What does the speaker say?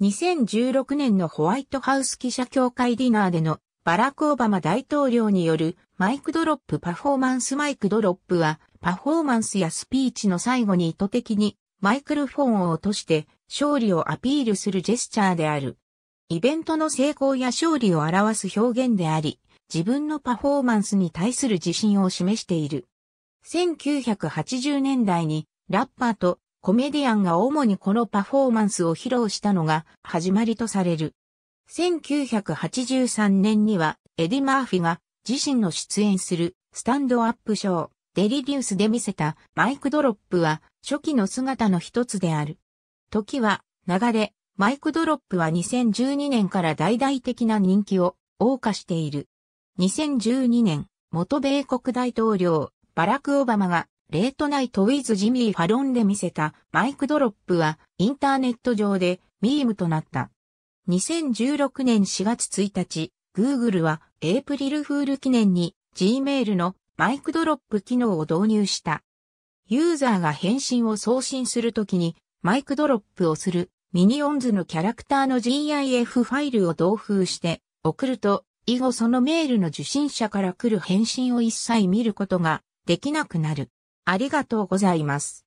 2016年のホワイトハウス記者協会ディナーでのバラク・オバマ大統領によるマイクドロップパフォーマンスマイクドロップはパフォーマンスやスピーチの最後に意図的にマイクロフォンを落として勝利をアピールするジェスチャーである。イベントの成功や勝利を表す表現であり、自分のパフォーマンスに対する自信を示している。1980年代にラッパーとコメディアンが主にこのパフォーマンスを披露したのが始まりとされる。1983年にはエディ・マーフィが自身の出演するスタンドアップショーデリリウスで見せたマイクドロップは初期の姿の一つである。時は流れ、マイクドロップは2012年から大々的な人気を謳歌している。2012年、元米国大統領、バラク・オバマがレートナイトウィズ・ジミー・ファロンで見せたマイクドロップはインターネット上でミームとなった。2016年4月1日、Google はエイプリルフール記念に Gmail のマイクドロップ機能を導入した。ユーザーが返信を送信するときにマイクドロップをするミニオンズのキャラクターの GIF ファイルを同封して送ると以後そのメールの受信者から来る返信を一切見ることができなくなる。ありがとうございます。